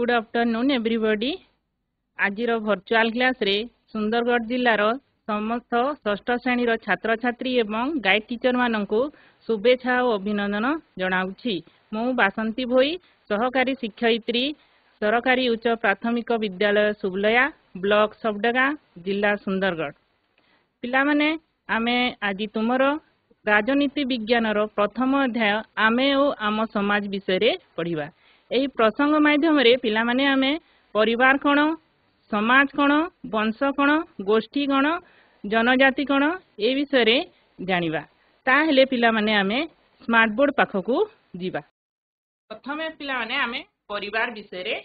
good afternoon ଏଭ୍ରିବଡ଼ି ଆଜିର virtual କ୍ଲାସ୍ରେ ସୁନ୍ଦରଗଡ଼ ଜିଲ୍ଲାର ସମସ୍ତ ଷଷ୍ଠ ଶ୍ରେଣୀର ଛାତ୍ରଛାତ୍ରୀ ଏବଂ ଗାଇଡ଼ ଟିଚରମାନଙ୍କୁ ଶୁଭେଚ୍ଛା ଓ ଅଭିନନ୍ଦନ ଜଣାଉଛି ମୁଁ ବାସନ୍ତୀ ଭୋଇ ସହକାରୀ ଶିକ୍ଷୟିତ୍ରୀ ସରକାରୀ ଉଚ୍ଚ ପ୍ରାଥମିକ ବିଦ୍ୟାଳୟ ସୁବଲୟା ବ୍ଲକ ସବଡଗାଁ ଜିଲ୍ଲା ସୁନ୍ଦରଗଡ଼ ପିଲାମାନେ ଆମେ ଆଜି ତୁମର ରାଜନୀତି ବିଜ୍ଞାନର ପ୍ରଥମ ଅଧ୍ୟାୟ ଆମେ ଓ ଆମ ସମାଜ ବିଷୟରେ ପଢ଼ିବା ଏହି ପ୍ରସଙ୍ଗ ମାଧ୍ୟମରେ ପିଲାମାନେ ଆମେ ପରିବାର କ'ଣ ସମାଜ କ'ଣ ବଂଶ କ'ଣ ଗୋଷ୍ଠୀ କ'ଣ ଜନଜାତି କ'ଣ ଏ ବିଷୟରେ ଜାଣିବା ତାହେଲେ ପିଲାମାନେ ଆମେ ସ୍ମାର୍ଟ ବୋର୍ଡ଼ ପାଖକୁ ଯିବା ପ୍ରଥମେ ପିଲାମାନେ ଆମେ ପରିବାର ବିଷୟରେ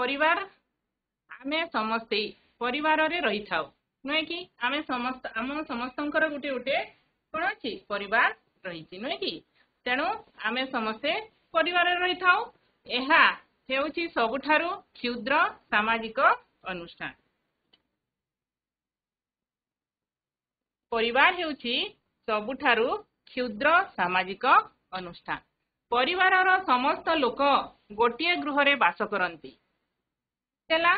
ପରିବାର ଆମେ ସମସ୍ତେ ପରିବାରରେ ରହିଥାଉ ନୁହେଁ କି ଆମେ ସମସ୍ତ ଆମ ସମସ୍ତଙ୍କର ଗୋଟେ ଗୋଟେ କ'ଣ ଅଛି ପରିବାର ରହିଛି ନୁହେଁ କି ତେଣୁ ଆମେ ସମସ୍ତେ ପରିବାରରେ ରହିଥାଉ ଏହା ହେଉଛି ସବୁଠାରୁ କ୍ଷୁଦ୍ର ସାମାଜିକ ଅନୁଷ୍ଠାନ ପରିବାର ହେଉଛି ସବୁଠାରୁ କ୍ଷୁଦ୍ର ସାମାଜିକ ଅନୁଷ୍ଠାନ ପରିବାରର ସମସ୍ତ ଲୋକ ଗୋଟିଏ ଗୃହରେ ବାସ କରନ୍ତି ହେଲା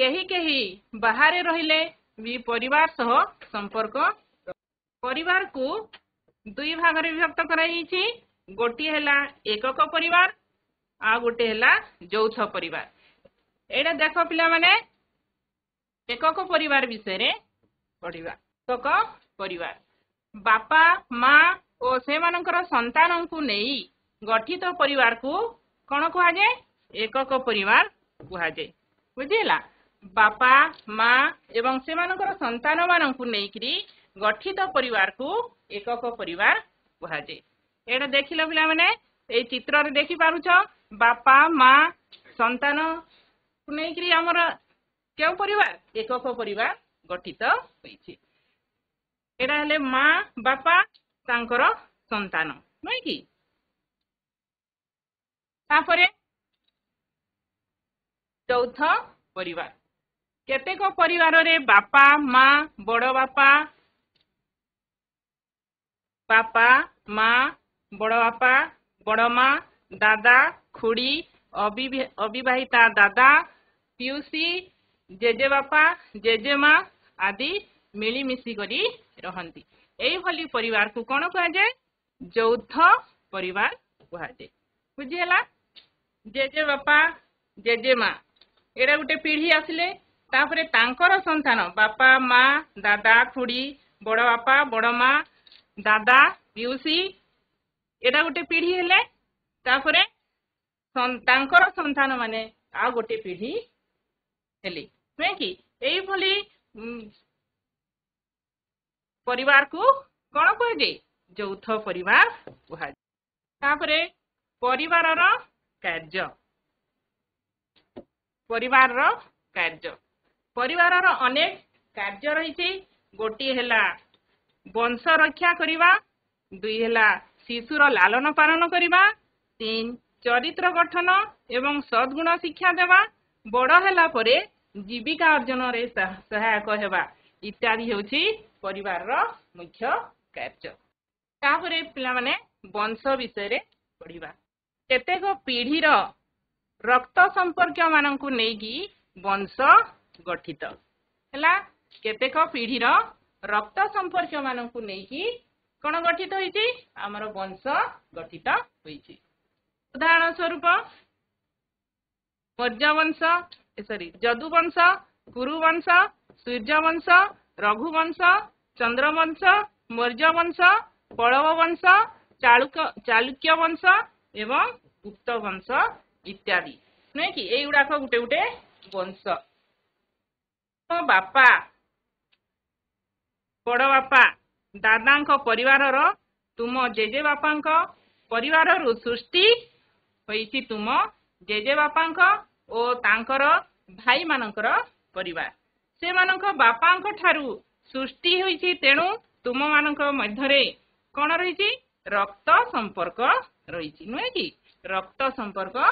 କେହି କେହି ବାହାରେ ରହିଲେ ବି ପରିବାର ସହ ସମ୍ପର୍କ ପରିବାରକୁ ଦୁଇ ଭାଗରେ ବିଭକ୍ତ କରାଯାଇଛି ଗୋଟିଏ ହେଲା ଏକକ ପରିବାର ଆଉ ଗୋଟିଏ ହେଲା ଯୌଥ ପରିବାର ଏଇଟା ଦେଖ ପିଲାମାନେ ଏକକ ପରିବାର ବିଷୟରେ ପଢିବା ଏକକ ପରିବାର ବାପା ମା ଓ ସେମାନଙ୍କର ସନ୍ତାନଙ୍କୁ ନେଇ ଗଠିତ ପରିବାରକୁ କଣ କୁହାଯାଏ ଏକକ ପରିବାର କୁହାଯାଏ ବୁଝିହେଲା ବାପା ମା ଏବଂ ସେମାନଙ୍କର ସନ୍ତାନ ମାନଙ୍କୁ ନେଇକିରି ଗଠିତ ପରିବାରକୁ ଏକକ ପରିବାର କୁହାଯାଏ ଏଇଟା ଦେଖିଲ ପିଲାମାନେ ଏଇ ଚିତ୍ରରେ ଦେଖିପାରୁଛ ବାପା ମା ସନ୍ତାନକୁ ନେଇକରି ଆମର କେଉଁ ପରିବାର ଏକକ ପରିବାର ଗଠିତ ହୋଇଛି ଏଇଟା ହେଲେ ମା ବାପା ତାଙ୍କର ସନ୍ତାନ ନୁହେଁ କି ତାପରେ ଚୌଥ ପରିବାର କେତେକ ପରିବାରରେ ବାପା ମା ବଡ଼ ବାପା ବାପା ମା বড় বাপা বড় মা দাদা খুড়ি অবিবাহিতা দাদা পিউসি জেজে বাপা জেজে মা আদি মিলিমিশি করে রহতি এইভাবে পরিবার কু কোণ কুযায় যৌথ পরিবার কুযায় বুঝিলা জেজে বাপা জেজে মা এটা গোটে পিঢ়ি আসলে তাপরে তাঙ্কর সন্তান বাপা মা দাদা খুড়ি বড় বাপা বড় মা দাদা পিউসি ଏଇଟା ଗୋଟେ ପିଢ଼ି ହେଲେ ତାପରେ ତାଙ୍କର ସନ୍ତାନ ମାନେ ଆଉ ଗୋଟେ ପିଢ଼ି ହେଲେ ନୁହେଁ କି ଏଇଭଳି ପରିବାରକୁ କ'ଣ କୁହାଯାଏ ଯୌଥ ପରିବାର କୁହାଯାଏ ତାପରେ ପରିବାରର କାର୍ଯ୍ୟ ପରିବାରର କାର୍ଯ୍ୟ ପରିବାରର ଅନେକ କାର୍ଯ୍ୟ ରହିଛି ଗୋଟିଏ ହେଲା ବଂଶ ରକ୍ଷା କରିବା ଦୁଇ ହେଲା ଶିଶୁର ଲାଳନ ପାଳନ କରିବା ତିନି ଚରିତ୍ର ଗଠନ ଏବଂ ସଦ୍ଗୁଣ ଶିକ୍ଷା ଦେବା ବଡ଼ ହେଲା ପରେ ଜୀବିକା ଅର୍ଜନରେ ସହାୟକ ହେବା ଇତ୍ୟାଦି ହେଉଛି ପରିବାରର ମୁଖ୍ୟ କାର୍ଯ୍ୟ ତାପରେ ପିଲାମାନେ ବଂଶ ବିଷୟରେ ପଢ଼ିବା କେତେକ ପିଢ଼ିର ରକ୍ତ ସମ୍ପର୍କୀୟ ମାନଙ୍କୁ ନେଇକି ବଂଶ ଗଠିତ ହେଲା କେତେକ ପିଢ଼ିର ରକ୍ତ ସମ୍ପର୍କୀୟ ମାନଙ୍କୁ ନେଇକି କଣ ଗଠିତ ହୋଇଛି ଆମର ବଂଶ ଗଠିତ ହୋଇଛି ଉଦାହରଣ ସ୍ୱରୂପ ମୌର୍ଯ୍ୟବଂଶ ସରି ଯଦୁବଂଶ କୁରୁବଂଶ ସୂର୍ଯ୍ୟବଂଶ ରଘୁବଂଶ ଚନ୍ଦ୍ରବଂଶ ମୌର୍ଯ୍ୟବଂଶ ପଳବ ବଂଶ ଚାଲୁକ୍ୟ ବଂଶ ଏବଂ ଗୁପ୍ତ ବଂଶ ଇତ୍ୟାଦି ନୁହେଁ କି ଏଇଗୁଡ଼ାକ ଗୋଟେ ଗୋଟେ ବଂଶ ବାପା ବଡ଼ ବାପା ଦାଦାଙ୍କ ପରିବାରର ତୁମ ଜେଜେବାପାଙ୍କ ପରିବାରରୁ ସୃଷ୍ଟି ହୋଇଛି ତୁମ ଜେଜେବାପାଙ୍କ ଓ ତାଙ୍କର ଭାଇମାନଙ୍କର ପରିବାର ସେମାନଙ୍କ ବାପାଙ୍କ ଠାରୁ ସୃଷ୍ଟି ହୋଇଛି ତେଣୁ ତୁମମାନଙ୍କ ମଧ୍ୟରେ କଣ ରହିଛି ରକ୍ତ ସମ୍ପର୍କ ରହିଛି ନୁହେଁ କି ରକ୍ତ ସମ୍ପର୍କ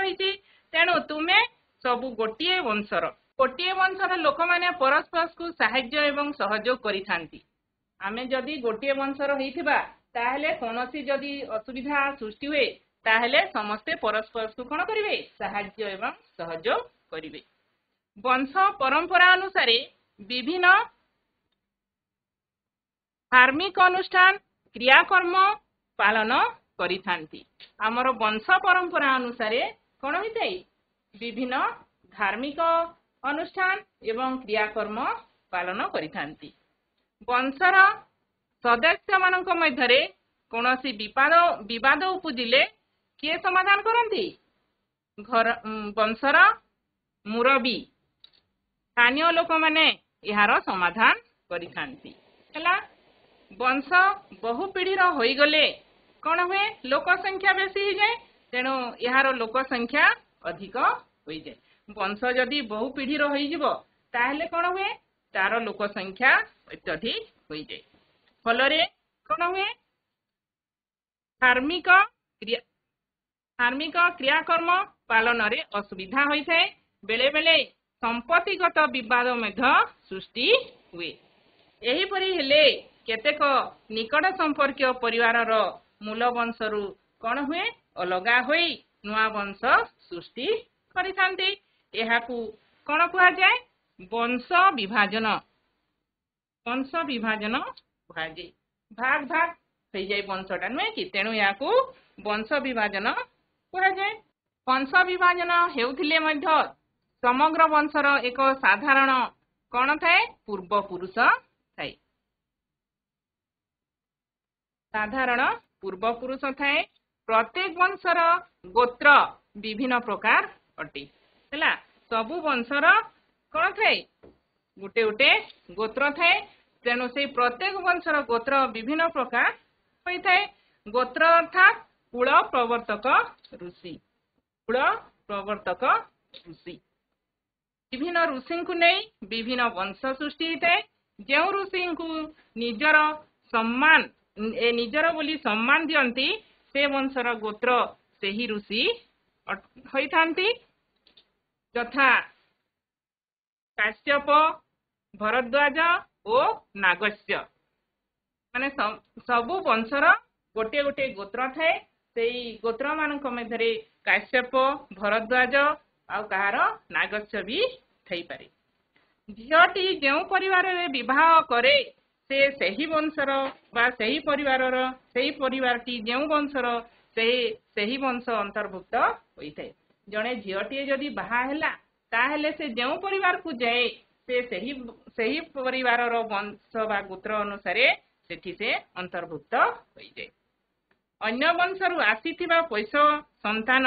ରହିଛି ତେଣୁ ତୁମେ ସବୁ ଗୋଟିଏ ବଂଶର ଗୋଟିଏ ବଂଶର ଲୋକମାନେ ପରସ୍ପରକୁ ସାହାଯ୍ୟ ଏବଂ ସହଯୋଗ କରିଥାନ୍ତି ଆମେ ଯଦି ଗୋଟିଏ ବଂଶର ହେଇଥିବା ତାହେଲେ କୌଣସି ଯଦି ଅସୁବିଧା ସୃଷ୍ଟି ହୁଏ ତାହେଲେ ସମସ୍ତେ ପରସ୍ପରକୁ କଣ କରିବେ ସାହାଯ୍ୟ ଏବଂ ସହଯୋଗ କରିବେ ବଂଶ ପରମ୍ପରା ଅନୁସାରେ ବିଭିନ୍ନ ଧାର୍ମିକ ଅନୁଷ୍ଠାନ କ୍ରିୟାକର୍ମ ପାଳନ କରିଥାନ୍ତି ଆମର ବଂଶ ପରମ୍ପରା ଅନୁସାରେ କଣ ହୋଇଥାଏ ବିଭିନ୍ନ ଧାର୍ମିକ ଅନୁଷ୍ଠାନ ଏବଂ କ୍ରିୟାକର୍ମ ପାଳନ କରିଥାନ୍ତି ବଂଶର ସଦସ୍ୟମାନଙ୍କ ମଧ୍ୟରେ କୌଣସି ବିପାଦ ବିବାଦ ଉପୁଜିଲେ କିଏ ସମାଧାନ କରନ୍ତି ଘର ବଂଶର ମୁରବୀ ସ୍ଥାନୀୟ ଲୋକମାନେ ଏହାର ସମାଧାନ କରିଥାନ୍ତି ହେଲା ବଂଶ ବହୁ ପିଢ଼ିର ହୋଇଗଲେ କ'ଣ ହୁଏ ଲୋକ ସଂଖ୍ୟା ବେଶୀ ହେଇଯାଏ ତେଣୁ ଏହାର ଲୋକ ସଂଖ୍ୟା ଅଧିକ ହୋଇଯାଏ ବଂଶ ଯଦି ବହୁ ପିଢ଼ିର ହୋଇଯିବ ତାହେଲେ କ'ଣ ହୁଏ ତାର ଲୋକ ସଂଖ୍ୟା ଅତ୍ୟଧିକ ହୋଇଯାଏ ଫଳରେ କଣ ହୁଏ ଧାର୍ମିକ ଧାର୍ମିକ କ୍ରିୟାକର୍ମ ପାଳନରେ ଅସୁବିଧା ହୋଇଥାଏ ବେଳେବେଳେ ସମ୍ପତ୍ତିଗତ ବିବାଦ ମଧ୍ୟ ସୃଷ୍ଟି ହୁଏ ଏହିପରି ହେଲେ କେତେକ ନିକଟ ସମ୍ପର୍କୀୟ ପରିବାରର ମୂଳ ବଂଶରୁ କଣ ହୁଏ ଅଲଗା ହୋଇ ନୂଆ ବଂଶ ସୃଷ୍ଟି କରିଥାନ୍ତି ଏହାକୁ କଣ କୁହାଯାଏ ବଂଶ ବିଭାଜନ ବଂଶ ବିଭାଜନ କୁହାଯାଏ ଭାଗ ଭାଗ ହେଇଯାଏ ବଂଶଟା ନୁହେଁ କି ତେଣୁ ଏହାକୁ ବଂଶ ବିଭାଜନ କୁହାଯାଏ ବଂଶ ବିଭାଜନ ହେଉଥିଲେ ମଧ୍ୟ ସମଗ୍ର ବଂଶର ଏକ ସାଧାରଣ କଣ ଥାଏ ପୂର୍ବ ପୁରୁଷ ଥାଏ ସାଧାରଣ ପୂର୍ବ ପୁରୁଷ ଥାଏ ପ୍ରତ୍ୟେକ ବଂଶର ଗୋତ୍ର ବିଭିନ୍ନ ପ୍ରକାର ଅଟେ ହେଲା ସବୁ ବଂଶର କଣ ଥାଏ ଗୋଟେ ଗୋଟେ ଗୋତ୍ର ଥାଏ ତେଣୁ ସେଇ ପ୍ରତ୍ୟେକ ବଂଶର ଗୋତ୍ର ବିଭିନ୍ନ ପ୍ରକାର ହୋଇଥାଏ ଗୋତ୍ର ଅର୍ଥାତ୍ କୁଳ ପ୍ରବର୍ତ୍ତକ ଋଷି କୁଳ ପ୍ରବର୍ତ୍ତକ ଋଷି ବିଭିନ୍ନ ଋଷିଙ୍କୁ ନେଇ ବିଭିନ୍ନ ବଂଶ ସୃଷ୍ଟି ହୋଇଥାଏ ଯେଉଁ ଋଷିଙ୍କୁ ନିଜର ସମ୍ମାନ ନିଜର ବୋଲି ସମ୍ମାନ ଦିଅନ୍ତି ସେ ବଂଶର ଗୋତ୍ର ସେହି ଋଷି ହୋଇଥାନ୍ତି ଯଥା କାଶ୍ୟପ ଭରଦ୍ୱାଜ ଓ ନାଗସ୍ୟ ମାନେ ସବୁ ବଂଶର ଗୋଟିଏ ଗୋଟିଏ ଗୋତ୍ର ଥାଏ ସେଇ ଗୋତ୍ର ମାନଙ୍କ ମଧ୍ୟରେ କାଶ୍ୟପ ଭରଦ୍ୱାଜ ଆଉ କାହାର ନାଗସ୍ୟ ବି ଥାଇପାରେ ଝିଅଟି ଯେଉଁ ପରିବାରରେ ବିବାହ କରେ ସେ ସେହି ବଂଶର ବା ସେହି ପରିବାରର ସେହି ପରିବାରଟି ଯେଉଁ ବଂଶର ସେ ସେହି ବଂଶ ଅନ୍ତର୍ଭୁକ୍ତ ହୋଇଥାଏ ଜଣେ ଝିଅଟିଏ ଯଦି ବାହା ହେଲା ତାହେଲେ ସେ ଯେଉଁ ପରିବାରକୁ ଯାଏ ସେ ସେହି ସେହି ପରିବାରର ବଂଶ ବା ଗୋତ୍ର ଅନୁସାରେ ସେଠି ସେ ଅନ୍ତର୍ଭୁକ୍ତ ହୋଇଯାଏ ଅନ୍ୟ ବଂଶରୁ ଆସିଥିବା ପୈଶ ସନ୍ତାନ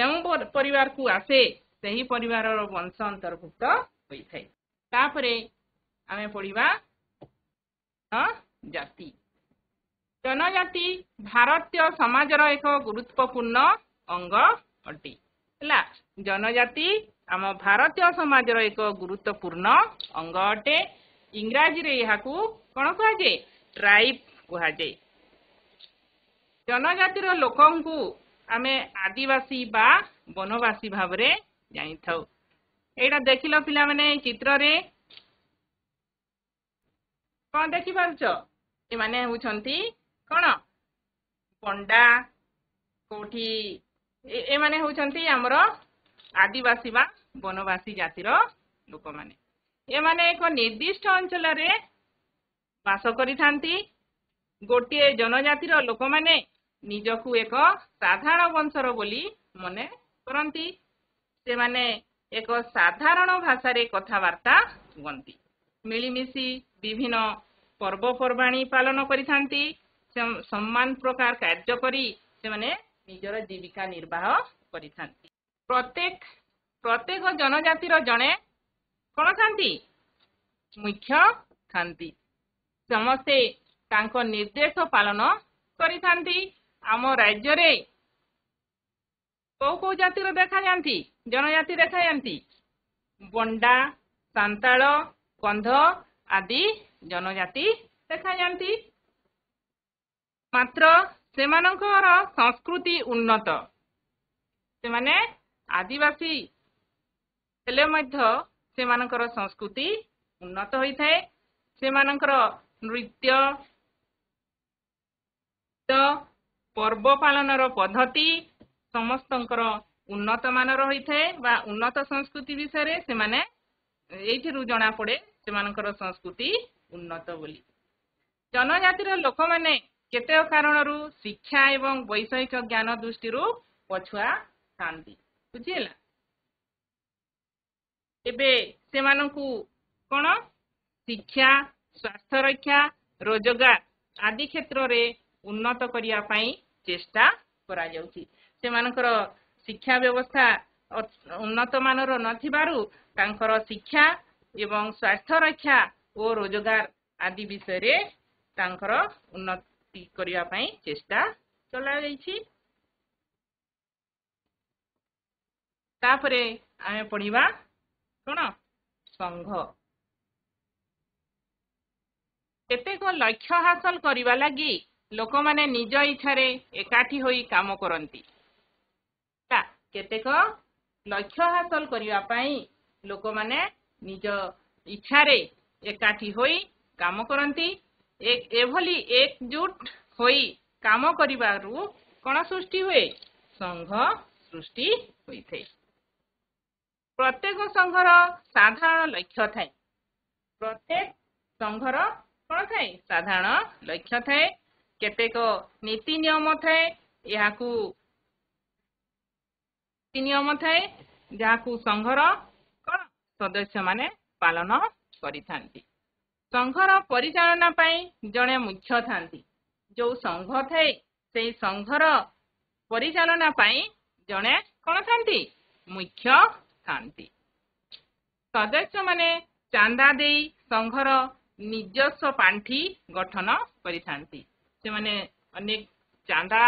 ଯେଉଁ ପରିବାରକୁ ଆସେ ସେହି ପରିବାରର ବଂଶ ଅନ୍ତର୍ଭୁକ୍ତ ହୋଇଥାଏ ତାପରେ ଆମେ ପଢିବା ଜାତି ଜନଜାତି ଭାରତୀୟ ସମାଜର ଏକ ଗୁରୁତ୍ୱପୂର୍ଣ୍ଣ ଅଙ୍ଗ ଅଟେ ହେଲା ଜନଜାତି ଆମ ଭାରତୀୟ ସମାଜର ଏକ ଗୁରୁତ୍ୱପୂର୍ଣ୍ଣ ଅଙ୍ଗ ଅଟେ ଇଂରାଜୀରେ ଏହାକୁ କ'ଣ କୁହାଯାଏ ଟ୍ରାଇବ୍ କୁହାଯାଏ ଜନଜାତିର ଲୋକଙ୍କୁ ଆମେ ଆଦିବାସୀ ବା ବନବାସୀ ଭାବରେ ଜାଣିଥାଉ ଏଇଟା ଦେଖିଲ ପିଲାମାନେ ଚିତ୍ରରେ କ'ଣ ଦେଖିପାରୁଛ ଏମାନେ ହେଉଛନ୍ତି କ'ଣ ପଣ୍ଡା କୋଉଠି ଏମାନେ ହେଉଛନ୍ତି ଆମର ଆଦିବାସୀ ବା ବନବାସୀ ଜାତିର ଲୋକମାନେ ଏମାନେ ଏକ ନିର୍ଦ୍ଦିଷ୍ଟ ଅଞ୍ଚଳରେ ବାସ କରିଥାନ୍ତି ଗୋଟିଏ ଜନଜାତିର ଲୋକମାନେ ନିଜକୁ ଏକ ସାଧାରଣ ବଂଶର ବୋଲି ମନେ କରନ୍ତି ସେମାନେ ଏକ ସାଧାରଣ ଭାଷାରେ କଥାବାର୍ତ୍ତା ହୁଅନ୍ତି ମିଳିମିଶି ବିଭିନ୍ନ ପର୍ବପର୍ବାଣି ପାଳନ କରିଥାନ୍ତି ସମ୍ମାନ ପ୍ରକାର କାର୍ଯ୍ୟ କରି ସେମାନେ ନିଜର ଜୀବିକା ନିର୍ବାହ କରିଥାନ୍ତି ପ୍ରତ୍ୟେକ ପ୍ରତ୍ୟେକ ଜନଜାତିର ଜଣେ କ'ଣ ଥାନ୍ତି ମୁଖ୍ୟ ଥାନ୍ତି ସମସ୍ତେ ତାଙ୍କ ନିର୍ଦ୍ଦେଶ ପାଳନ କରିଥାନ୍ତି ଆମ ରାଜ୍ୟରେ କେଉଁ କେଉଁ ଜାତିର ଦେଖାଯାଆନ୍ତି ଜନଜାତି ଦେଖାଯାଆନ୍ତି ବଣ୍ଡା ସାନ୍ତାଳ କନ୍ଧ ଆଦି ଜନଜାତି ଦେଖାଯାଆନ୍ତି ମାତ୍ର ସେମାନଙ୍କର ସଂସ୍କୃତି ଉନ୍ନତ ସେମାନେ ଆଦିବାସୀ ହେଲେ ମଧ୍ୟ ସେମାନଙ୍କର ସଂସ୍କୃତି ଉନ୍ନତ ହୋଇଥାଏ ସେମାନଙ୍କର ନୃତ୍ୟ ପର୍ବ ପାଳନର ପଦ୍ଧତି ସମସ୍ତଙ୍କର ଉନ୍ନତମାନର ହୋଇଥାଏ ବା ଉନ୍ନତ ସଂସ୍କୃତି ବିଷୟରେ ସେମାନେ ଏଇଥିରୁ ଜଣାପଡ଼େ ସେମାନଙ୍କର ସଂସ୍କୃତି ଉନ୍ନତ ବୋଲି ଜନଜାତିର ଲୋକମାନେ କେତେକ କାରଣରୁ ଶିକ୍ଷା ଏବଂ ବୈଷୟିକ ଜ୍ଞାନ ଦୃଷ୍ଟିରୁ ପଛୁଆ ଥାନ୍ତି ବୁଝିହେଲା ଏବେ ସେମାନଙ୍କୁ କଣ ଶିକ୍ଷା ସ୍ୱାସ୍ଥ୍ୟ ରକ୍ଷା ରୋଜଗାର ଆଦି କ୍ଷେତ୍ରରେ ଉନ୍ନତ କରିବା ପାଇଁ ଚେଷ୍ଟା କରାଯାଉଛି ସେମାନଙ୍କର ଶିକ୍ଷା ବ୍ୟବସ୍ଥା ଉନ୍ନତମାନର ନଥିବାରୁ ତାଙ୍କର ଶିକ୍ଷା ଏବଂ ସ୍ୱାସ୍ଥ୍ୟ ରକ୍ଷା ଓ ରୋଜଗାର ଆଦି ବିଷୟରେ ତାଙ୍କର ଉନ୍ନତି ଠିକ୍ କରିବା ପାଇଁ ଚେଷ୍ଟା ଚଲାଯାଇଛି ତାପରେ ଆମେ ପଢ଼ିବା କ'ଣ ସଂଘ କେତେକ ଲକ୍ଷ୍ୟ ହାସଲ କରିବା ଲାଗି ଲୋକମାନେ ନିଜ ଇଚ୍ଛାରେ ଏକାଠି ହୋଇ କାମ କରନ୍ତି କେତେକ ଲକ୍ଷ୍ୟ ହାସଲ କରିବା ପାଇଁ ଲୋକମାନେ ନିଜ ଇଚ୍ଛାରେ ଏକାଠି ହୋଇ କାମ କରନ୍ତି ଏଭଳି ଏକଜୁଟ ହୋଇ କାମ କରିବାରୁ କ'ଣ ସୃଷ୍ଟି ହୁଏ ସଂଘ ସୃଷ୍ଟି ହୋଇଥାଏ ପ୍ରତ୍ୟେକ ସଂଘର ସାଧାରଣ ଲକ୍ଷ୍ୟ ଥାଏ ପ୍ରତ୍ୟେକ ସଂଘର କ'ଣ ଥାଏ ସାଧାରଣ ଲକ୍ଷ୍ୟ ଥାଏ କେତେକ ନୀତି ନିୟମ ଥାଏ ଏହାକୁ ନିୟମ ଥାଏ ଯାହାକୁ ସଂଘର କ'ଣ ସଦସ୍ୟମାନେ ପାଳନ କରିଥାନ୍ତି ସଂଘର ପରିଚାଳନା ପାଇଁ ଜଣେ ମୁଖ୍ୟ ଥାନ୍ତି ଯୋଉ ସଂଘ ଥାଏ ସେଇ ସଂଘର ପରିଚାଳନା ପାଇଁ ଜଣେ କଣ ଥାନ୍ତି ମୁଖ୍ୟ ଥାନ୍ତି ସଦସ୍ୟମାନେ ଚାନ୍ଦା ଦେଇ ସଂଘର ନିଜସ୍ୱ ପାଣ୍ଠି ଗଠନ କରିଥାନ୍ତି ସେମାନେ ଅନେକ ଚାନ୍ଦା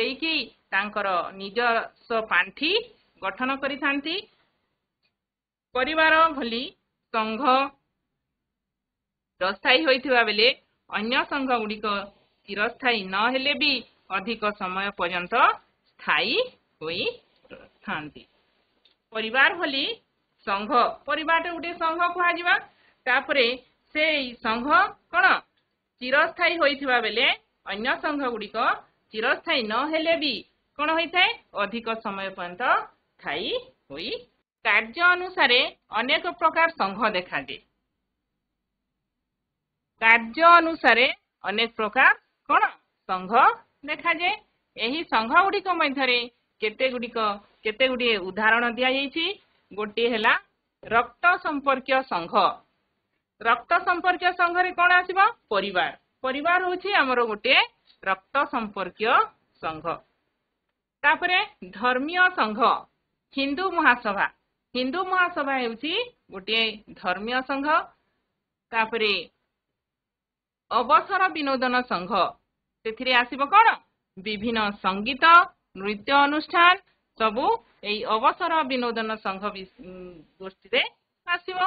ଦେଇକି ତାଙ୍କର ନିଜସ୍ୱ ପାଣ୍ଠି ଗଠନ କରିଥାନ୍ତି ପରିବାର ଭଳି ସଂଘ ରସ୍ଥାୟୀ ହୋଇଥିବା ବେଳେ ଅନ୍ୟ ସଂଘ ଗୁଡ଼ିକ ଚିରସ୍ଥାୟୀ ନହେଲେ ବି ଅଧିକ ସମୟ ପର୍ଯ୍ୟନ୍ତ ସ୍ଥାୟୀ ହୋଇଥାନ୍ତି ପରିବାର ଭଳି ସଂଘ ପରିବାରଟା ଗୋଟିଏ ସଂଘ କୁହାଯିବା ତାପରେ ସେଇ ସଂଘ କ'ଣ ଚିରସ୍ଥାୟୀ ହୋଇଥିବା ବେଳେ ଅନ୍ୟ ସଂଘ ଗୁଡ଼ିକ ଚିରସ୍ଥାୟୀ ନ ହେଲେ ବି କ'ଣ ହୋଇଥାଏ ଅଧିକ ସମୟ ପର୍ଯ୍ୟନ୍ତ ସ୍ଥାୟୀ ହୋଇ କାର୍ଯ୍ୟ ଅନୁସାରେ ଅନେକ ପ୍ରକାର ସଂଘ ଦେଖାଯାଏ କାର୍ଯ୍ୟ ଅନୁସାରେ ଅନେକ ପ୍ରକାର କଣ ସଂଘ ଦେଖାଯାଏ ଏହି ସଂଘ ଗୁଡିକ ମଧ୍ୟରେ କେତେ ଗୁଡିକ କେତେ ଗୁଡିଏ ଉଦାହରଣ ଦିଆଯାଇଛି ଗୋଟିଏ ହେଲା ରକ୍ତ ସମ୍ପର୍କୀୟ ସଂଘ ରକ୍ତ ସମ୍ପର୍କୀୟ ସଂଘରେ କଣ ଆସିବ ପରିବାର ପରିବାର ହଉଛି ଆମର ଗୋଟିଏ ରକ୍ତ ସମ୍ପର୍କୀୟ ସଂଘ ତାପରେ ଧର୍ମୀୟ ସଂଘ ହିନ୍ଦୁ ମହାସଭା ହିନ୍ଦୁ ମହାସଭା ହେଉଛି ଗୋଟିଏ ଧର୍ମୀୟ ସଂଘ ତାପରେ ଅବସର ବିନୋଦନ ସଂଘ ସେଥିରେ ଆସିବ କ'ଣ ବିଭିନ୍ନ ସଙ୍ଗୀତ ନୃତ୍ୟ ଅନୁଷ୍ଠାନ ସବୁ ଏଇ ଅବସର ବିନୋଦନ ସଂଘ ଗୋଷ୍ଠୀରେ ଆସିବ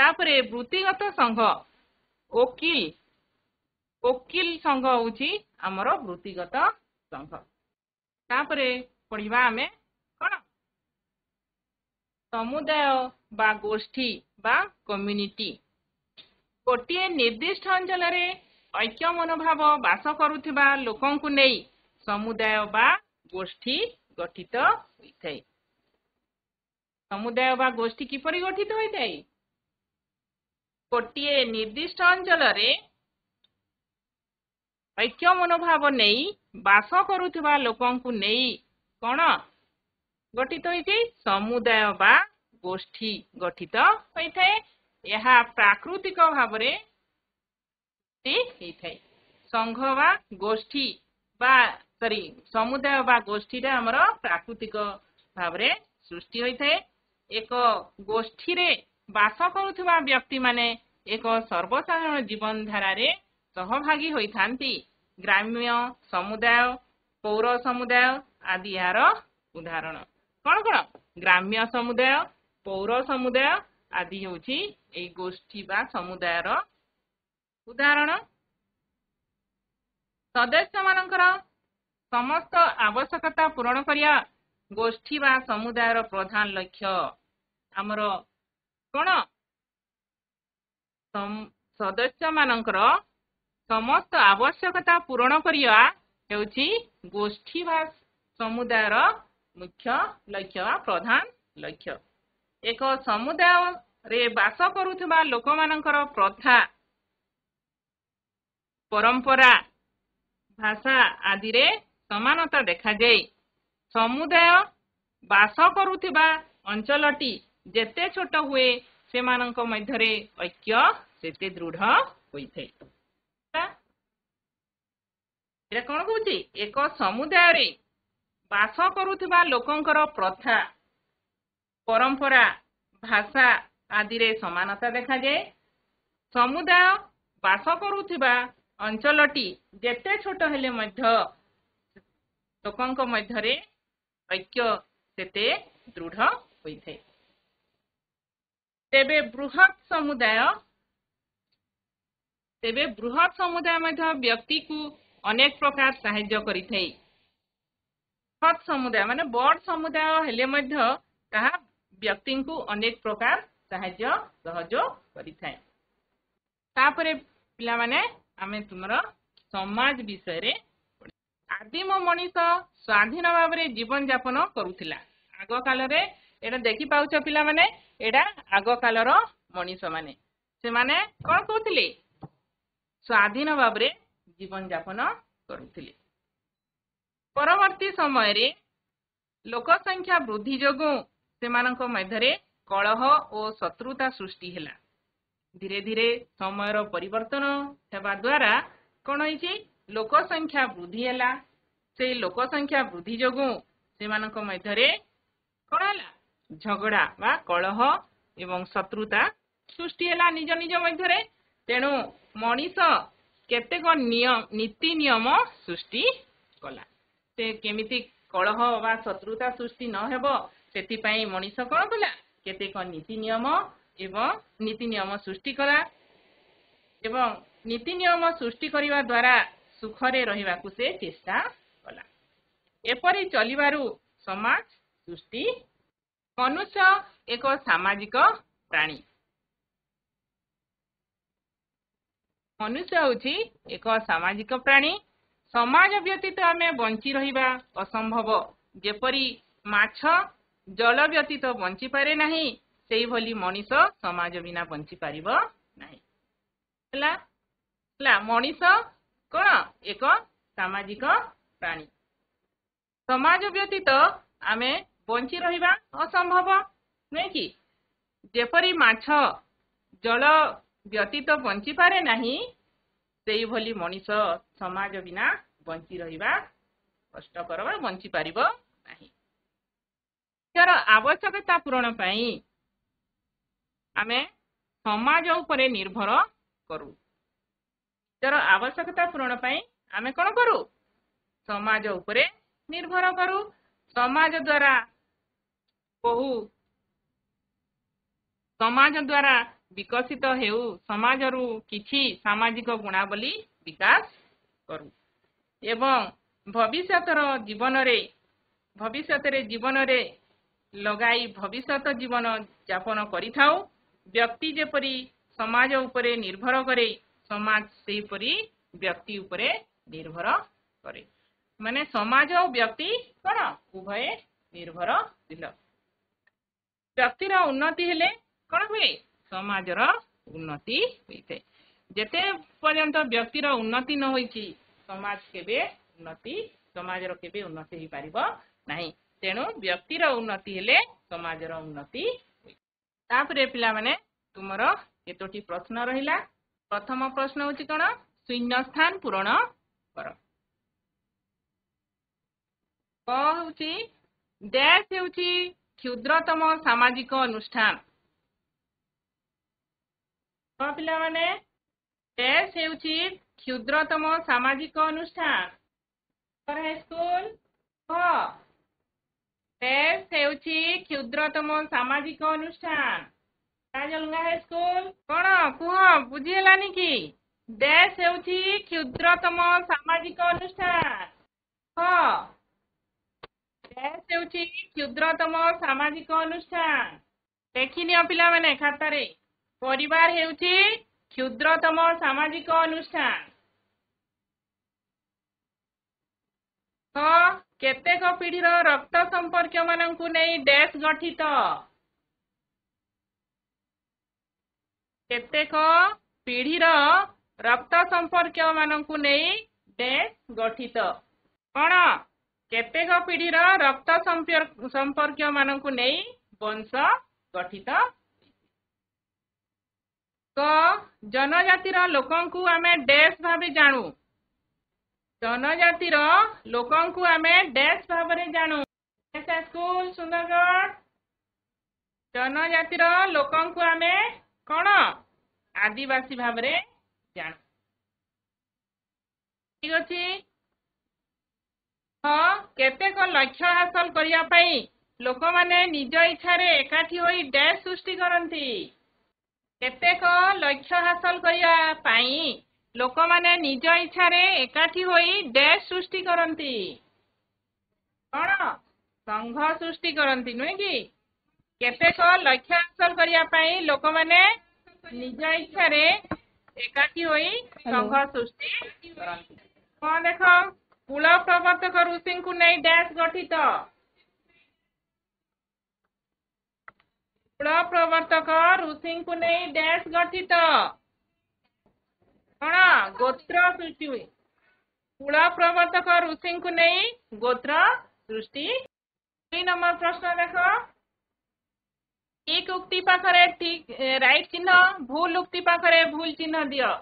ତାପରେ ବୃତ୍ତିଗତ ସଂଘ ଓକିଲ ଓକିଲ ସଂଘ ହଉଛି ଆମର ବୃତ୍ତିଗତ ସଂଘ ତାପରେ ପଢିବା ଆମେ କ'ଣ ସମୁଦାୟ ବା ଗୋଷ୍ଠୀ ବା କମ୍ୟୁନିଟି ଗୋଟିଏ ନିର୍ଦ୍ଦିଷ୍ଟ ଅଞ୍ଚଳରେ ଐକ୍ୟ ମନୋଭାବ ବାସ କରୁଥିବା ଲୋକଙ୍କୁ ନେଇ ସମୁଦାୟ ବା ଗୋଷ୍ଠୀ ଗଠିତ ହୋଇଥାଏ ସମୁଦାୟ ବା ଗୋଷ୍ଠୀ କିପରି ଗଠିତ ହୋଇଥାଏ ଗୋଟିଏ ନିର୍ଦ୍ଦିଷ୍ଟ ଅଞ୍ଚଳରେ ଐକ୍ୟ ମନୋଭାବ ନେଇ ବାସ କରୁଥିବା ଲୋକଙ୍କୁ ନେଇ କଣ ଗଠିତ ହୋଇଛି ସମୁଦାୟ ବା ଗୋଷ୍ଠୀ ଗଠିତ ହୋଇଥାଏ ଏହା ପ୍ରାକୃତିକ ଭାବରେ ହେଇଥାଏ ସଂଘ ବା ଗୋଷ୍ଠୀ ବା ସରି ସମୁଦାୟ ବା ଗୋଷ୍ଠୀଟା ଆମର ପ୍ରାକୃତିକ ଭାବରେ ସୃଷ୍ଟି ହୋଇଥାଏ ଏକ ଗୋଷ୍ଠୀରେ ବାସ କରୁଥିବା ବ୍ୟକ୍ତିମାନେ ଏକ ସର୍ବସାଧାରଣ ଜୀବନଧାରାରେ ସହଭାଗୀ ହୋଇଥାନ୍ତି ଗ୍ରାମ୍ୟ ସମୁଦାୟ ପୌର ସମୁଦାୟ ଆଦି ଏହାର ଉଦାହରଣ କଣ କଣ ଗ୍ରାମ୍ୟ ସମୁଦାୟ ପୌର ସମୁଦାୟ आदि होची ए गोष्ठी बा समुदाय रो उदाहरण सदस्य मानकर समस्त आवश्यकता पूर्ण करिया गोष्ठी बा समुदाय रो प्रधान लक्ष्य हमरो कोण सम सदस्य मानकर समस्त आवश्यकता पूर्ण करिया होची गोष्ठी बा समुदाय रो मुख्य लक्ष्य प्रधान लक्ष्य ଏକ ସମୁଦାୟରେ ବାସ କରୁଥିବା ଲୋକମାନଙ୍କର ପ୍ରଥା ପରମ୍ପରା ଭାଷା ଆଦିରେ ସମାନତା ଦେଖାଯାଏ ସମୁଦାୟ ବାସ କରୁଥିବା ଅଞ୍ଚଳଟି ଯେତେ ଛୋଟ ହୁଏ ସେମାନଙ୍କ ମଧ୍ୟରେ ଐକ୍ୟ ସେତେ ଦୃଢ଼ ହୋଇଥାଏ ଏଇଟା କ'ଣ କହୁଛି ଏକ ସମୁଦାୟରେ ବାସ କରୁଥିବା ଲୋକଙ୍କର ପ୍ରଥା ପରମ୍ପରା ଭାଷା ଆଦିରେ ସମାନତା ଦେଖାଯାଏ ସମୁଦାୟ ବାସ କରୁଥିବା ଅଞ୍ଚଳଟି ଯେତେ ଛୋଟ ହେଲେ ମଧ୍ୟ ଲୋକଙ୍କ ମଧ୍ୟରେ ଐକ୍ୟ ସେତେ ଦୃଢ଼ ହୋଇଥାଏ ତେବେ ବୃହତ ସମୁଦାୟ ତେବେ ବୃହତ ସମୁଦାୟ ମଧ୍ୟ ବ୍ୟକ୍ତିକୁ ଅନେକ ପ୍ରକାର ସାହାଯ୍ୟ କରିଥାଏ ବୃହତ ସମୁଦାୟ ମାନେ ବଡ଼ ସମୁଦାୟ ହେଲେ ମଧ୍ୟ ତାହା व्यक्ति को अनेक प्रकार साए पाने तुम समाज विषय आदिम मनीष स्वाधीन भाव जीवन जापन करुला आग काल देखी पाच पाने आग काल मनीष मान से कौन कहते स्वाधीन भाव जीवन जापन करवर्ती समय लोक संख्या वृद्धि जगू ସେମାନଙ୍କ ମଧ୍ୟରେ କଳହ ଓ ଶତ୍ରୁତା ସୃଷ୍ଟି ହେଲା ଧୀରେ ଧୀରେ ସମୟର ପରିବର୍ତ୍ତନ ହେବା ଦ୍ୱାରା କ'ଣ ହେଇଛି ଲୋକ ସଂଖ୍ୟା ବୃଦ୍ଧି ହେଲା ସେଇ ଲୋକ ସଂଖ୍ୟା ବୃଦ୍ଧି ଯୋଗୁଁ ସେମାନଙ୍କ ମଧ୍ୟରେ କ'ଣ ହେଲା ଝଗଡ଼ା ବା କଳହ ଏବଂ ଶତ୍ରୁତା ସୃଷ୍ଟି ହେଲା ନିଜ ନିଜ ମଧ୍ୟରେ ତେଣୁ ମଣିଷ କେତେକ ନିୟମ ନୀତି ନିୟମ ସୃଷ୍ଟି କଲା ସେ କେମିତି କଳହ ବା ଶତ୍ରୁତା ସୃଷ୍ଟି ନ ହେବ ସେଥିପାଇଁ ମଣିଷ କଣ କଲା କେତେକ ନୀତି ନିୟମ ଏବଂ ନୀତି ନିୟମ ସୃଷ୍ଟି କଲା ଏବଂ ନୀତି ନିୟମ ସୃଷ୍ଟି କରିବା ଦ୍ୱାରା ସୁଖରେ ରହିବାକୁ ସେ ଚେଷ୍ଟା କଲା ଏପରି ଚଳିବାରୁ ସମାଜ ସୃଷ୍ଟି ମନୁଷ୍ୟ ଏକ ସାମାଜିକ ପ୍ରାଣୀ ମନୁଷ୍ୟ ହଉଛି ଏକ ସାମାଜିକ ପ୍ରାଣୀ ସମାଜ ବ୍ୟତୀତ ଆମେ ବଞ୍ଚି ରହିବା ଅସମ୍ଭବ ଯେପରି ମାଛ ଜଳ ବ୍ୟତୀତ ବଞ୍ଚିପାରେ ନାହିଁ ସେଇଭଳି ମଣିଷ ସମାଜ ବିନା ବଞ୍ଚିପାରିବ ନାହିଁ ହେଲା ହେଲା ମଣିଷ କ'ଣ ଏକ ସାମାଜିକ ପ୍ରାଣୀ ସମାଜ ବ୍ୟତୀତ ଆମେ ବଞ୍ଚି ରହିବା ଅସମ୍ଭବ ନୁହେଁ କି ଯେପରି ମାଛ ଜଳ ବ୍ୟତୀତ ବଞ୍ଚିପାରେ ନାହିଁ ସେଇଭଳି ମଣିଷ ସମାଜ ବିନା ବଞ୍ଚି ରହିବା କଷ୍ଟକର ବଞ୍ଚିପାରିବ ନିଜର ଆବଶ୍ୟକତା ପୂରଣ ପାଇଁ ଆମେ ସମାଜ ଉପରେ ନିର୍ଭର କରୁ ନିଜର ଆବଶ୍ୟକତା ପୂରଣ ପାଇଁ ଆମେ କ'ଣ କରୁ ସମାଜ ଉପରେ ନିର୍ଭର କରୁ ସମାଜ ଦ୍ଵାରା ବହୁ ସମାଜ ଦ୍ଵାରା ବିକଶିତ ହେଉ ସମାଜରୁ କିଛି ସାମାଜିକ ଗୁଣାବଳୀ ବିକାଶ କରୁ ଏବଂ ଭବିଷ୍ୟତର ଜୀବନରେ ଭବିଷ୍ୟତରେ ଜୀବନରେ ଲଗାଇ ଭବିଷ୍ୟତ ଜୀବନ ଯାପନ କରିଥାଉ ବ୍ୟକ୍ତି ଯେପରି ସମାଜ ଉପରେ ନିର୍ଭର କରେ ସମାଜ ସେହିପରି ବ୍ୟକ୍ତି ଉପରେ ନିର୍ଭର କରେ ମାନେ ସମାଜ ଆଉ ବ୍ୟକ୍ତି କ'ଣ ଉଭୟ ନିର୍ଭରଶୀଳ ବ୍ୟକ୍ତିର ଉନ୍ନତି ହେଲେ କ'ଣ ହୁଏ ସମାଜର ଉନ୍ନତି ହୋଇଥାଏ ଯେତେ ପର୍ଯ୍ୟନ୍ତ ବ୍ୟକ୍ତିର ଉନ୍ନତି ନ ହୋଇଛି ସମାଜ କେବେ ଉନ୍ନତି ସମାଜର କେବେ ଉନ୍ନତି ହେଇପାରିବ ନାହିଁ ତେଣୁ ବ୍ୟକ୍ତିର ଉନ୍ନତି ହେଲେ ସମାଜର ଉନ୍ନତି ହୁଏ ତାପରେ ପିଲାମାନେ ତୁମର କେତୋଟି ପ୍ରଶ୍ନ ରହିଲା ପ୍ରଥମ ପ୍ରଶ୍ନ ହଉଛି କଣ ଶୂନ୍ୟ ସ୍ଥାନ ପୂରଣ କର ହଉଛି ଡ୍ୟାସ ହେଉଛି କ୍ଷୁଦ୍ରତମ ସାମାଜିକ ଅନୁଷ୍ଠାନ ପିଲାମାନେ ଡ୍ୟାସ ହେଉଛି କ୍ଷୁଦ୍ରତମ ସାମାଜିକ ଅନୁଷ୍ଠାନ ହାଇସ୍କୁଲ ହେଉଛି କ୍ଷୁଦ୍ରତମ ସାମାଜିକ ଅନୁଷ୍ଠାନ ରାଜଲଙ୍ଗାହେ ସ୍କୁଲ କ'ଣ କୁହ ବୁଝିହେଲାନି କି ଡ୍ୟାସ୍ ହେଉଛି କ୍ଷୁଦ୍ରତମ ସାମାଜିକ ଅନୁଷ୍ଠାନ ହଁ ଡ୍ୟାସ୍ ହେଉଛି କ୍ଷୁଦ୍ରତମ ସାମାଜିକ ଅନୁଷ୍ଠାନ ଦେଖିନିଅ ପିଲାମାନେ ଖାତାରେ ପରିବାର ହେଉଛି କ୍ଷୁଦ୍ରତମ ସାମାଜିକ ଅନୁଷ୍ଠାନ ହଁ କେତେକ ପିଢ଼ିର ରକ୍ତ ସମ୍ପର୍କୀୟ ମାନଙ୍କୁ ନେଇ ଡ୍ୟାଶ ଗଠିତ କେତେକ ପିଢ଼ିର ରକ୍ତ ସମ୍ପର୍କୀୟ ମାନଙ୍କୁ ନେଇ ଡ୍ୟାଶ ଗଠିତ କ'ଣ କେତେକ ପିଢ଼ିର ରକ୍ତ ସମ୍ପର୍କୀୟ ମାନଙ୍କୁ ନେଇ ବଂଶ ଗଠିତ ଜନଜାତିର ଲୋକଙ୍କୁ ଆମେ ଡ୍ୟାଶ ଭାବେ ଜାଣୁ জনজাতির লোকঙ্কু আমি ড্যাশ ভাবে জাণু স্কুল সুন্দরগড় জনজাতির লোকঙ্কু আমি কোণ আদিবাসী ভাবে জাণু ঠিক আছে কেতেক লক্ষ্য হাসল করা ଲୋକମାନେ ନିଜ ଇଚ୍ଛାରେ ଏକାଠି ହୋଇ ଡ୍ୟାସ୍ ସୃଷ୍ଟି କରନ୍ତି କେତେକ ଲକ୍ଷ୍ୟ ହାସଲ କରିବା ପାଇଁ ଲୋକମାନେ ନିଜ ଇଚ୍ଛାରେ ଏକାଠି ହୋଇ ଡ୍ୟାସ୍ ସୃଷ୍ଟି କରନ୍ତି କ'ଣ ସଂଘ ସୃଷ୍ଟି କରନ୍ତି ନୁହେଁ କି କେତେକ ଲକ୍ଷ୍ୟ ହାସଲ କରିବା ପାଇଁ ଲୋକମାନେ ନିଜ ଇଚ୍ଛାରେ ଏକାଠି ହୋଇ ସଂଘ ସୃଷ୍ଟି କରନ୍ତି କ'ଣ ଦେଖ କୂଳ ପ୍ରବର୍ତ୍ତକ ଋଷିଙ୍କୁ ନେଇ ଡ୍ୟାସ୍ ଗଠିତ କୂଳ ପ୍ରବର୍ତ୍ତକ ଋଷିଙ୍କୁ ନେଇ ଡ୍ୟାସ୍ ଗଠିତ କଣ ଗୋତ୍ର ସୃଷ୍ଟି ହୁଏ କୂଳ ପ୍ରବର୍ତ୍ତକ ଋଷିଙ୍କୁ ନେଇ ଗୋତ୍ର ସୃଷ୍ଟି ଦୁଇ ନମ୍ବର ପ୍ରଶ୍ନ ଦେଖ ଠିକ ଉକ୍ତି ପାଖରେ ଠିକ ରାଇଟ ଚିହ୍ନ ଭୁଲ ଉକ୍ତି ପାଖରେ ଭୁଲ ଚିହ୍ନ ଦିଅ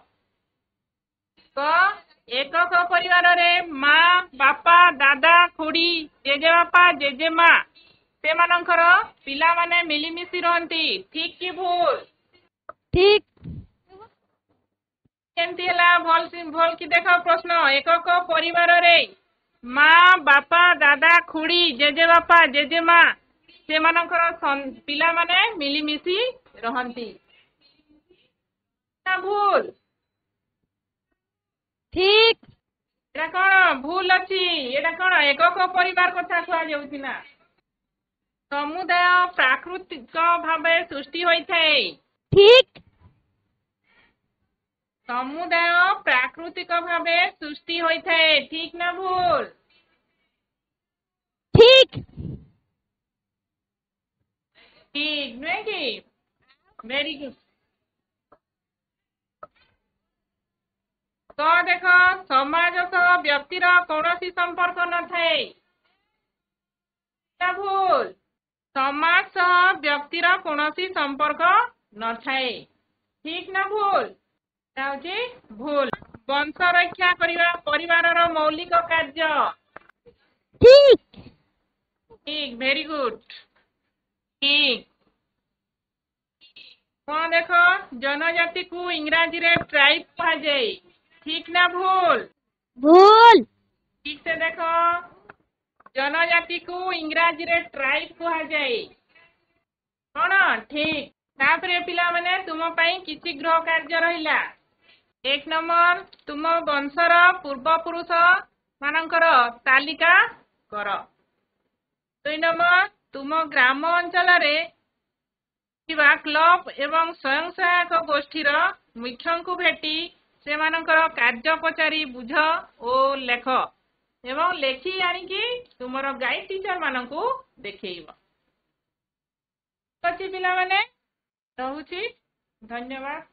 ଏକକ ପରିବାରରେ ମା ବାପା ଦାଦା ଖୁଡି ଜେଜେବାପା ଜେଜେମା ସେମାନଙ୍କର ପିଲାମାନେ ମିଳିମିଶି ରହନ୍ତି ଠିକ କି ଭୁଲ ଠିକ କେମିତି ହେଲା ଭଲ ଭଲ କି ଦେଖ ପ୍ରଶ୍ନ ଏକକ ପରିବାରରେ ମା ବାପା ଦାଦା ଖୁଡ଼ି ଜେଜେବାପା ଜେଜେମା ସେମାନଙ୍କର ପିଲାମାନେ ମିଳିମିଶି ରହନ୍ତି ଭୁଲ ଠିକ ଏଟା କଣ ଭୁଲ ଅଛି ଏଟା କଣ ଏକକ ପରିବାର କଥା କୁହାଯାଉଛି ନା ସମୁଦାୟ ପ୍ରାକୃତିକ ଭାବେ ସୃଷ୍ଟି ହୋଇଥାଏ ଠିକ समुदाय प्राकृतिक भाव सृष्टि ठीक ना भूल ठीक ठीक तो देख समाज व्यक्तिर कौन संपर्क भूल समाज व्यक्तिर कौन संपर्क ना भूल ହେଉଛି ଭୁଲ ବଂଶ ରକ୍ଷା କରିବା ପରିବାରର ମୌଳିକ କାର୍ଯ୍ୟ ଠିକ ଠିକ ଭେରି ଗୁଡ ଠିକ କଣ ଦେଖ ଜନଜାତିକୁ ଇଂରାଜୀରେ ଟ୍ରାଇବ କୁହାଯାଏ ଠିକ ନା ଭୁଲ ଭୁଲ ଠିକ ସେ ଦେଖ জনজাতিকু ইংরাজীরে ট্রাইব কুহাযায় কোণ ঠিক তাপরে পিলামানে তুম পাই কিছু গৃহ কার্য রহিলা एक नम्बर तुम वंशर पूर्व पुरुष मान तालिका दुई नम्बर तुम ग्राम अञ्चल क्लब एवं स्वयं सहायक गोष्ठी र को भेटी म कार्य पचारि बुझ लेख एवं ओिक तुम गाइड टिचर म देखै पहिला धन्यवाद